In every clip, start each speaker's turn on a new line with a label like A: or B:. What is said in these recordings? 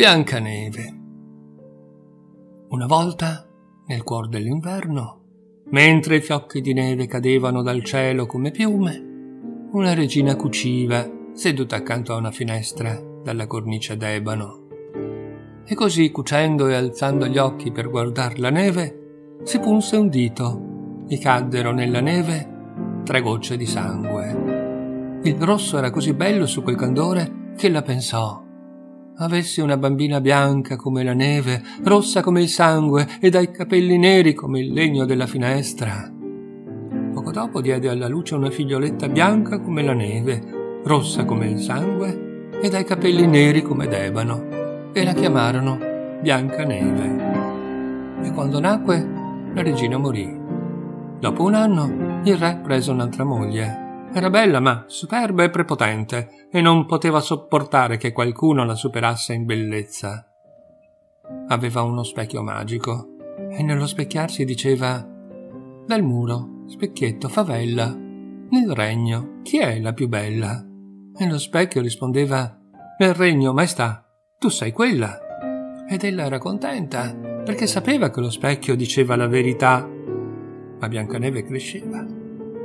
A: Biancaneve. Una volta, nel cuore dell'inverno, mentre i fiocchi di neve cadevano dal cielo come piume, una regina cuciva, seduta accanto a una finestra, dalla cornice d'ebano. E così, cucendo e alzando gli occhi per guardare la neve, si punse un dito e caddero nella neve tre gocce di sangue. Il rosso era così bello su quel candore che la pensò avesse una bambina bianca come la neve, rossa come il sangue e dai capelli neri come il legno della finestra. Poco dopo diede alla luce una figlioletta bianca come la neve, rossa come il sangue e dai capelli neri come d'ebano, e la chiamarono Biancaneve. E quando nacque, la regina morì. Dopo un anno, il re prese un'altra moglie era bella ma superba e prepotente, e non poteva sopportare che qualcuno la superasse in bellezza. Aveva uno specchio magico, e nello specchiarsi diceva «Dal muro, specchietto, favella, nel regno, chi è la più bella? E lo specchio rispondeva Nel regno, maestà, tu sei quella. Ed ella era contenta, perché sapeva che lo specchio diceva la verità. Ma Biancaneve cresceva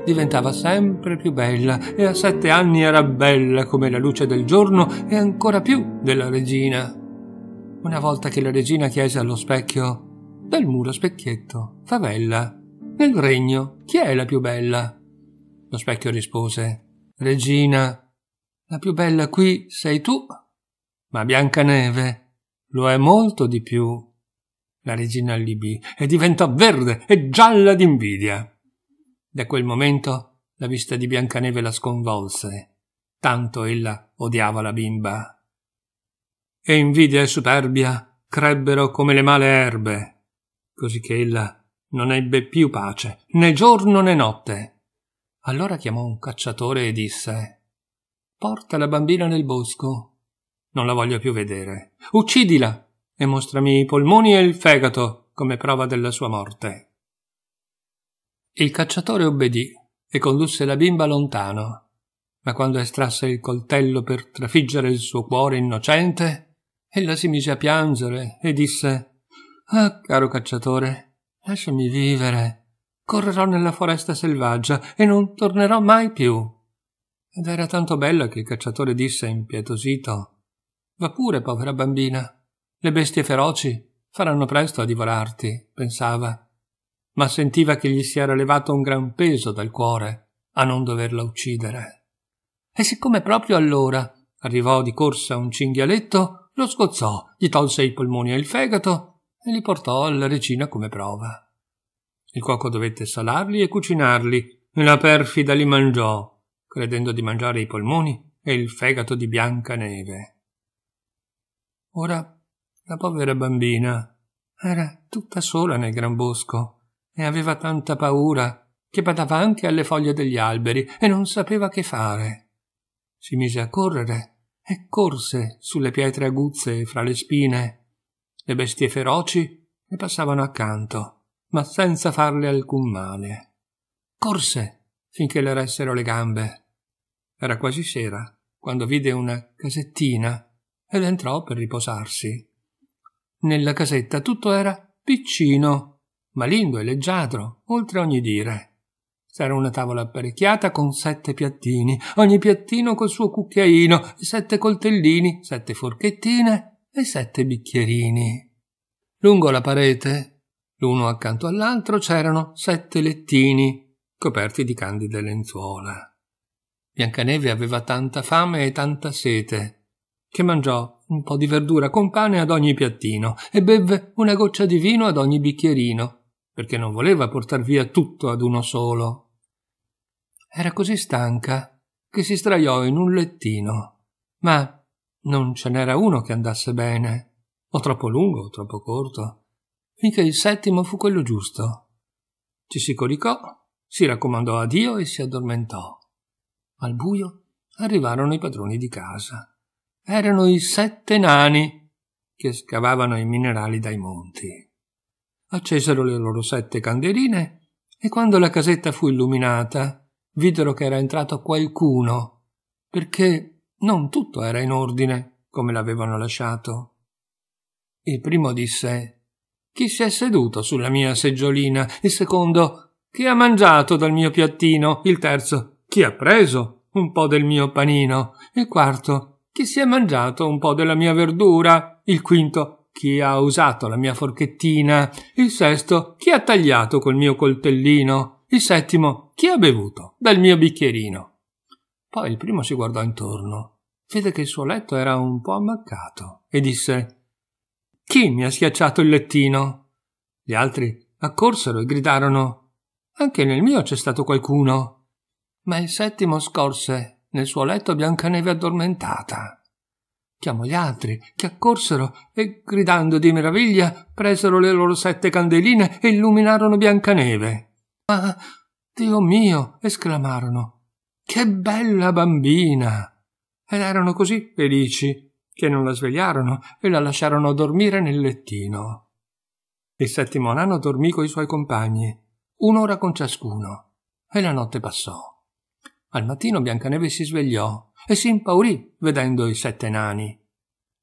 A: diventava sempre più bella e a sette anni era bella come la luce del giorno e ancora più della regina. Una volta che la regina chiese allo specchio dal muro specchietto, favella, nel regno chi è la più bella? Lo specchio rispose Regina, la più bella qui sei tu, ma Biancaneve lo è molto di più. La regina allibì e diventò verde e gialla d'invidia. Da quel momento la vista di Biancaneve la sconvolse, tanto ella odiava la bimba. E invidia e superbia crebbero come le male erbe, così che ella non ebbe più pace, né giorno né notte. Allora chiamò un cacciatore e disse Porta la bambina nel bosco. Non la voglio più vedere. Uccidila e mostrami i polmoni e il fegato come prova della sua morte. Il cacciatore obbedì e condusse la bimba lontano, ma quando estrasse il coltello per trafiggere il suo cuore innocente, ella si mise a piangere e disse Ah, caro cacciatore, lasciami vivere. Correrò nella foresta selvaggia e non tornerò mai più. Ed era tanto bella che il cacciatore disse impietosito Va pure, povera bambina. Le bestie feroci faranno presto a divorarti, pensava ma sentiva che gli si era levato un gran peso dal cuore a non doverla uccidere. E siccome proprio allora arrivò di corsa un cinghialetto, lo sgozzò, gli tolse i polmoni e il fegato e li portò alla regina come prova. Il cuoco dovette salarli e cucinarli, e la perfida li mangiò, credendo di mangiare i polmoni e il fegato di Biancaneve. Ora la povera bambina era tutta sola nel gran bosco e aveva tanta paura che badava anche alle foglie degli alberi e non sapeva che fare. Si mise a correre e corse sulle pietre aguzze e fra le spine. Le bestie feroci le passavano accanto, ma senza farle alcun male. Corse finché le ressero le gambe. Era quasi sera quando vide una casettina ed entrò per riposarsi. Nella casetta tutto era piccino malingo e leggiadro, oltre ogni dire. C'era una tavola apparecchiata con sette piattini, ogni piattino col suo cucchiaino, sette coltellini, sette forchettine e sette bicchierini. Lungo la parete, l'uno accanto all'altro, c'erano sette lettini, coperti di candide lenzuola. Biancaneve aveva tanta fame e tanta sete, che mangiò un po' di verdura con pane ad ogni piattino e bevve una goccia di vino ad ogni bicchierino perché non voleva portar via tutto ad uno solo. Era così stanca che si straiò in un lettino, ma non ce n'era uno che andasse bene, o troppo lungo o troppo corto, finché il settimo fu quello giusto. Ci si coricò, si raccomandò a Dio e si addormentò. Al buio arrivarono i padroni di casa. Erano i sette nani che scavavano i minerali dai monti accesero le loro sette candeline e quando la casetta fu illuminata videro che era entrato qualcuno, perché non tutto era in ordine come l'avevano lasciato. Il primo disse Chi si è seduto sulla mia seggiolina? Il secondo Chi ha mangiato dal mio piattino? Il terzo Chi ha preso un po del mio panino? Il quarto Chi si è mangiato un po della mia verdura? Il quinto chi ha usato la mia forchettina, il sesto chi ha tagliato col mio coltellino, il settimo chi ha bevuto dal mio bicchierino. Poi il primo si guardò intorno, vede che il suo letto era un po' ammaccato e disse Chi mi ha schiacciato il lettino? Gli altri accorsero e gridarono Anche nel mio c'è stato qualcuno. Ma il settimo scorse nel suo letto Biancaneve addormentata chiamò gli altri, che accorsero e, gridando di meraviglia, presero le loro sette candeline e illuminarono Biancaneve. Ma, Dio mio! esclamarono. Che bella bambina! Ed erano così felici che non la svegliarono e la lasciarono dormire nel lettino. Il settimo anno dormì coi suoi compagni, un'ora con ciascuno, e la notte passò. Al mattino Biancaneve si svegliò e si impaurì vedendo i sette nani.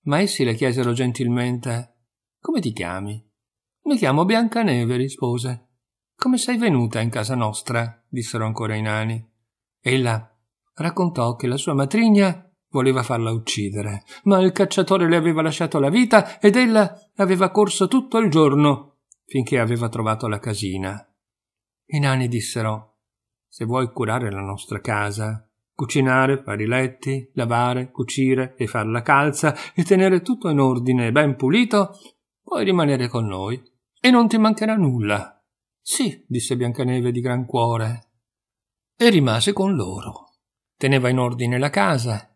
A: Ma essi le chiesero gentilmente Come ti chiami? Mi chiamo Biancaneve, rispose. Come sei venuta in casa nostra? dissero ancora i nani. Ella raccontò che la sua matrigna voleva farla uccidere, ma il cacciatore le aveva lasciato la vita ed ella aveva corso tutto il giorno finché aveva trovato la casina. I nani dissero Se vuoi curare la nostra casa, Cucinare, fare i letti, lavare, cucire e far la calza e tenere tutto in ordine e ben pulito, puoi rimanere con noi e non ti mancherà nulla. Sì, disse Biancaneve di gran cuore. E rimase con loro. Teneva in ordine la casa.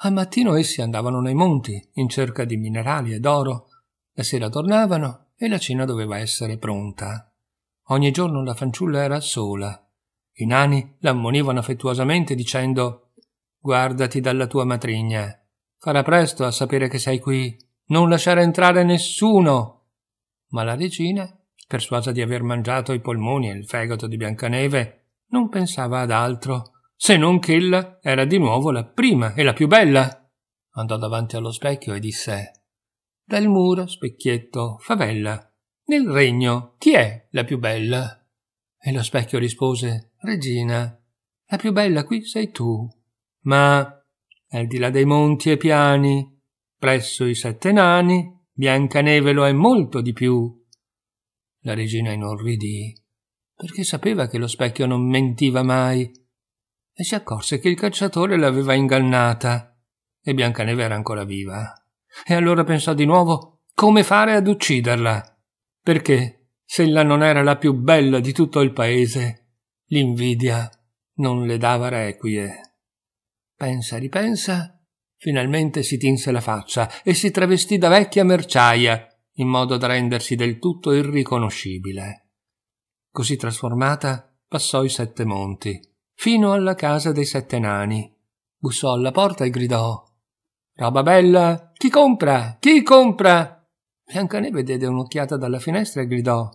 A: Al mattino essi andavano nei monti in cerca di minerali e d'oro. La sera tornavano e la cena doveva essere pronta. Ogni giorno la fanciulla era sola i nani l'ammonivano affettuosamente dicendo Guardati dalla tua matrigna. Farà presto a sapere che sei qui. Non lasciare entrare nessuno. Ma la regina, persuasa di aver mangiato i polmoni e il fegato di Biancaneve, non pensava ad altro, se non che ella era di nuovo la prima e la più bella. Andò davanti allo specchio e disse Dal muro, specchietto, favella, nel regno chi è la più bella? E lo specchio rispose Regina, la più bella qui sei tu, ma al di là dei monti e piani, presso i sette nani, Biancaneve lo è molto di più. La regina inorridì, perché sapeva che lo specchio non mentiva mai, e si accorse che il cacciatore l'aveva ingannata, e Biancaneve era ancora viva. E allora pensò di nuovo come fare ad ucciderla, perché se ella non era la più bella di tutto il paese, L'invidia non le dava requie. Pensa, ripensa, finalmente si tinse la faccia e si travestì da vecchia merciaia, in modo da rendersi del tutto irriconoscibile. Così trasformata, passò i sette monti, fino alla casa dei sette nani. Bussò alla porta e gridò Roba bella! Chi compra? Chi compra? Biancaneve diede un'occhiata dalla finestra e gridò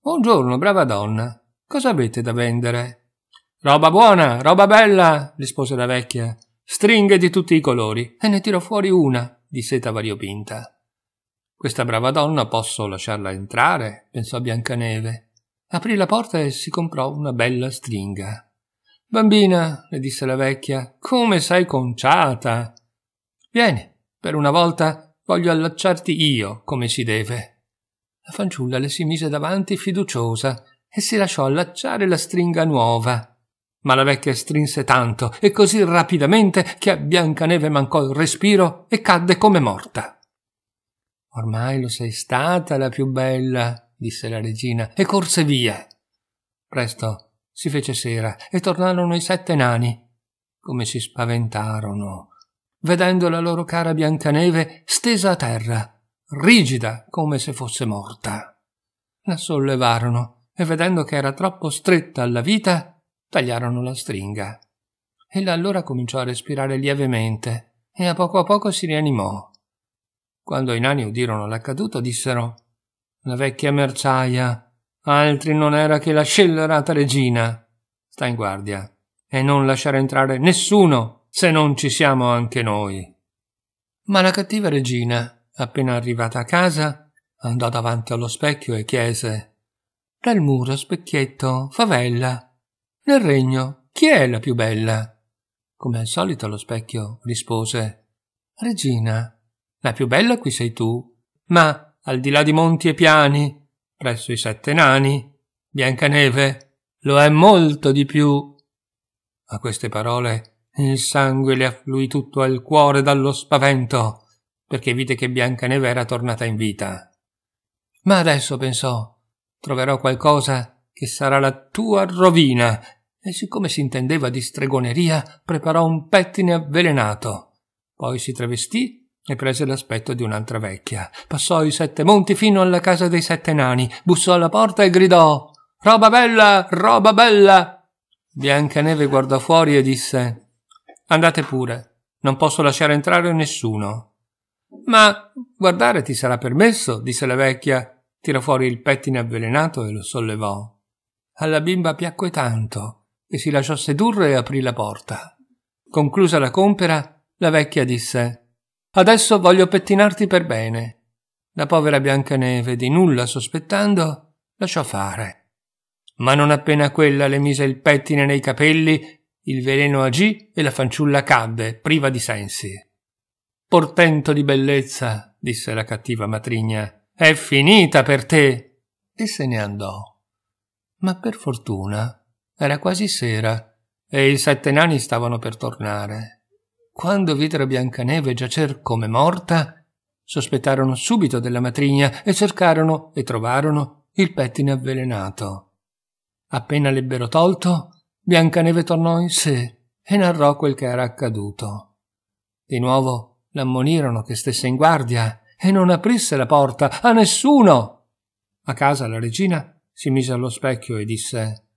A: Buongiorno, brava donna. Cosa avete da vendere? Roba buona, roba bella, rispose la vecchia. Stringhe di tutti i colori e ne tirò fuori una di seta variopinta. Questa brava donna posso lasciarla entrare, pensò Biancaneve. Aprì la porta e si comprò una bella stringa. Bambina, le disse la vecchia, come sei conciata. Vieni, per una volta voglio allacciarti io come si deve. La fanciulla le si mise davanti fiduciosa e si lasciò allacciare la stringa nuova. Ma la vecchia strinse tanto e così rapidamente che a Biancaneve mancò il respiro e cadde come morta. Ormai lo sei stata la più bella, disse la regina, e corse via. Presto si fece sera e tornarono i sette nani. Come si spaventarono, vedendo la loro cara Biancaneve stesa a terra, rigida come se fosse morta. La sollevarono e vedendo che era troppo stretta alla vita, tagliarono la stringa. Ella allora cominciò a respirare lievemente e a poco a poco si rianimò. Quando i nani udirono l'accaduto, dissero La vecchia merciaia, altri non era che la scellerata regina. Sta in guardia e non lasciare entrare nessuno se non ci siamo anche noi. Ma la cattiva regina, appena arrivata a casa, andò davanti allo specchio e chiese dal muro specchietto favella. Nel regno chi è la più bella? Come al solito lo specchio rispose Regina, la più bella qui sei tu, ma al di là di monti e piani, presso i sette nani, Biancaneve lo è molto di più. A queste parole il sangue le affluì tutto al cuore dallo spavento, perché vide che Biancaneve era tornata in vita. Ma adesso pensò troverò qualcosa che sarà la tua rovina. E siccome si intendeva di stregoneria, preparò un pettine avvelenato. Poi si travestì e prese l'aspetto di un'altra vecchia. Passò i sette monti fino alla casa dei sette nani, bussò alla porta e gridò Roba bella, roba bella. Biancaneve guardò fuori e disse Andate pure, non posso lasciare entrare nessuno. Ma guardare ti sarà permesso, disse la vecchia tirò fuori il pettine avvelenato e lo sollevò. Alla bimba piacque tanto e si lasciò sedurre e aprì la porta. Conclusa la compera, la vecchia disse Adesso voglio pettinarti per bene. La povera Biancaneve, di nulla sospettando, lasciò fare. Ma non appena quella le mise il pettine nei capelli, il veleno agì e la fanciulla cadde, priva di sensi. Portento di bellezza, disse la cattiva matrigna, è finita per te! E se ne andò. Ma per fortuna era quasi sera e i sette nani stavano per tornare. Quando videro Biancaneve giacer come morta, sospettarono subito della matrigna e cercarono e trovarono il pettine avvelenato. Appena l'ebbero tolto, Biancaneve tornò in sé e narrò quel che era accaduto. Di nuovo l'ammonirono che stesse in guardia e non aprisse la porta a nessuno. A casa la regina si mise allo specchio e disse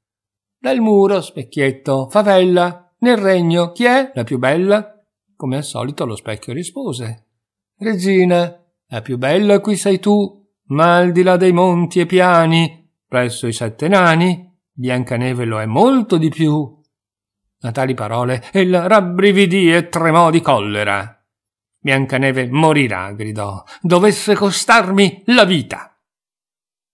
A: Dal muro, specchietto, favella, nel regno chi è la più bella? Come al solito lo specchio rispose Regina, la più bella qui sei tu, ma al di là dei monti e piani, presso i sette nani, Biancaneve lo è molto di più. A tali parole ella rabbrividì e tremò di collera. Biancaneve morirà, gridò, dovesse costarmi la vita.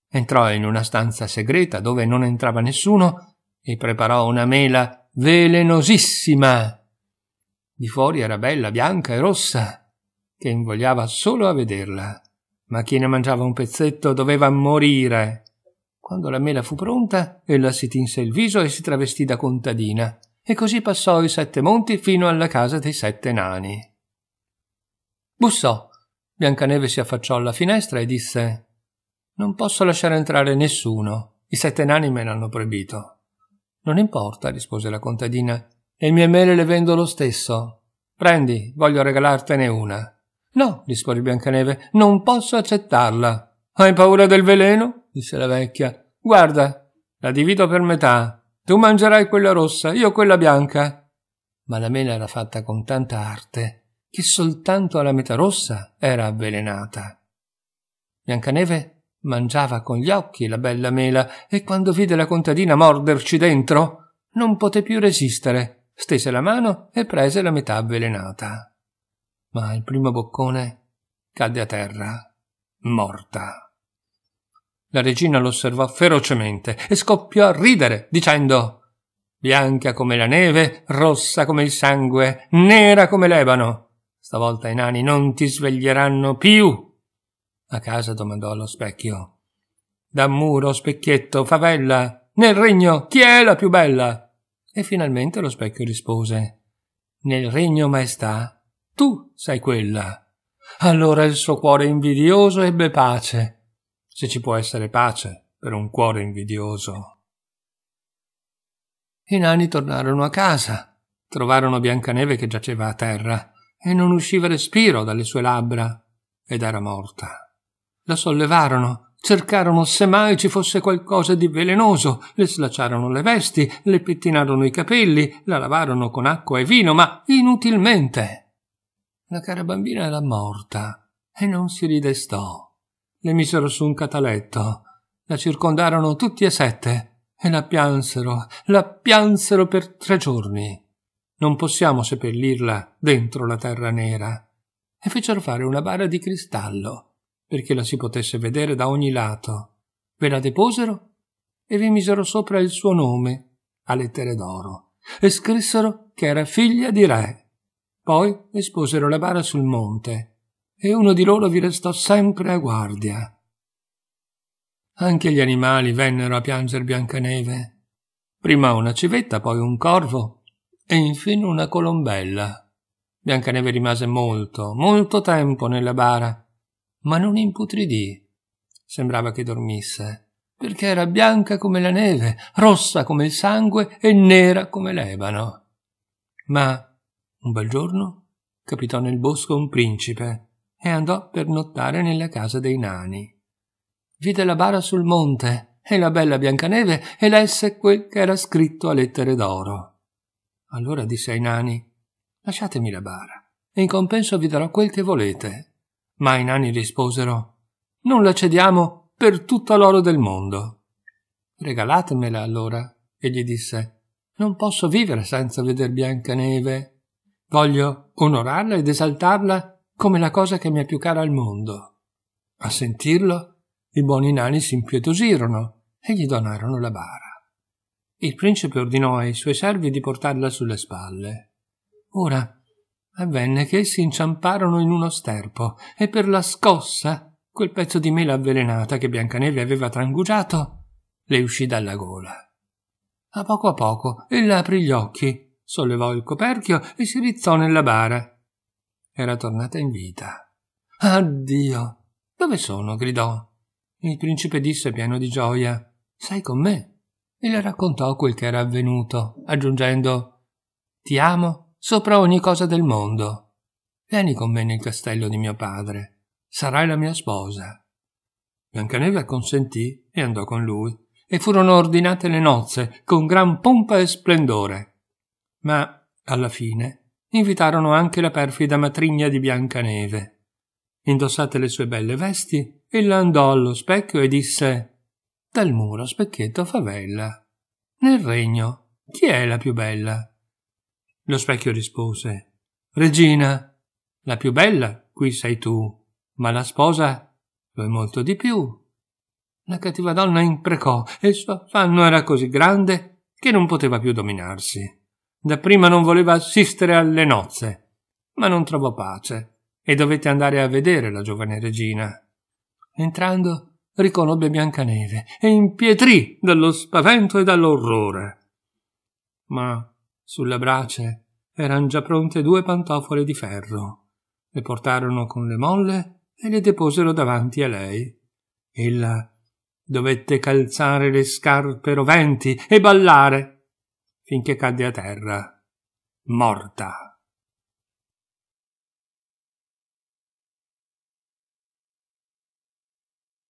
A: Entrò in una stanza segreta dove non entrava nessuno e preparò una mela velenosissima. Di fuori era bella, bianca e rossa, che invogliava solo a vederla, ma chi ne mangiava un pezzetto doveva morire. Quando la mela fu pronta, ella si tinse il viso e si travestì da contadina, e così passò i sette monti fino alla casa dei sette nani. Bussò. Biancaneve si affacciò alla finestra e disse Non posso lasciare entrare nessuno. I sette nani me l'hanno proibito. Non importa, rispose la contadina. Le mie mele le vendo lo stesso. Prendi, voglio regalartene una. No, rispose Biancaneve, non posso accettarla. Hai paura del veleno? disse la vecchia. Guarda, la divido per metà. Tu mangerai quella rossa, io quella bianca. Ma la mela era fatta con tanta arte che soltanto alla metà rossa era avvelenata. Biancaneve mangiava con gli occhi la bella mela e quando vide la contadina morderci dentro non poté più resistere, stese la mano e prese la metà avvelenata. Ma il primo boccone cadde a terra, morta. La regina l'osservò ferocemente e scoppiò a ridere, dicendo Bianca come la neve, rossa come il sangue, nera come l'ebano. Stavolta i nani non ti sveglieranno più. A casa domandò allo specchio. Da muro, specchietto, favella, nel regno chi è la più bella? E finalmente lo specchio rispose. Nel regno maestà, tu sei quella. Allora il suo cuore invidioso ebbe pace. Se ci può essere pace per un cuore invidioso. I nani tornarono a casa. Trovarono Biancaneve che giaceva a terra e non usciva respiro dalle sue labbra ed era morta. La sollevarono, cercarono se mai ci fosse qualcosa di velenoso, le slacciarono le vesti, le pettinarono i capelli, la lavarono con acqua e vino, ma inutilmente. La cara bambina era morta e non si ridestò. Le misero su un cataletto, la circondarono tutti e sette e la piansero, la piansero per tre giorni. Non possiamo seppellirla dentro la terra nera. E fecero fare una bara di cristallo, perché la si potesse vedere da ogni lato. Ve la deposero e vi misero sopra il suo nome, a lettere d'oro, e scrissero che era figlia di re. Poi esposero la bara sul monte, e uno di loro vi restò sempre a guardia. Anche gli animali vennero a piangere Biancaneve. Prima una civetta, poi un corvo, e infine una colombella. Biancaneve rimase molto, molto tempo nella bara, ma non imputridì. Sembrava che dormisse, perché era bianca come la neve, rossa come il sangue e nera come l'ebano. Ma un bel giorno capitò nel bosco un principe e andò per nottare nella casa dei nani. Vide la bara sul monte e la bella Biancaneve e lesse quel che era scritto a lettere d'oro. Allora disse ai nani Lasciatemi la bara, e in compenso vi darò quel che volete. Ma i nani risposero Non la cediamo per tutto l'oro del mondo. Regalatemela allora, egli disse. Non posso vivere senza veder Biancaneve. Voglio onorarla ed esaltarla come la cosa che mi è più cara al mondo. A sentirlo, i buoni nani si impietosirono e gli donarono la bara. Il principe ordinò ai suoi servi di portarla sulle spalle. Ora avvenne che essi inciamparono in uno sterpo e per la scossa quel pezzo di mela avvelenata che Biancaneve aveva trangugiato le uscì dalla gola. A poco a poco ella aprì gli occhi, sollevò il coperchio e si rizzò nella bara. Era tornata in vita. Addio! Dove sono? gridò. Il principe disse pieno di gioia. Sei con me? e le raccontò quel che era avvenuto, aggiungendo Ti amo sopra ogni cosa del mondo. Vieni con me nel castello di mio padre. Sarai la mia sposa. Biancaneve acconsentì e andò con lui, e furono ordinate le nozze con gran pompa e splendore. Ma, alla fine, invitarono anche la perfida matrigna di Biancaneve. Indossate le sue belle vesti, ella andò allo specchio e disse dal muro specchietto favella. Nel regno chi è la più bella? Lo specchio rispose Regina, la più bella qui sei tu, ma la sposa lo è molto di più. La cattiva donna imprecò e il suo affanno era così grande che non poteva più dominarsi. Dapprima non voleva assistere alle nozze, ma non trovò pace e dovette andare a vedere la giovane regina. Entrando, riconobbe Biancaneve e impietrì dallo spavento e dall'orrore. Ma sulla brace eran già pronte due pantofole di ferro. Le portarono con le molle e le deposero davanti a lei. Ella dovette calzare le scarpe roventi e ballare finché cadde a terra, morta.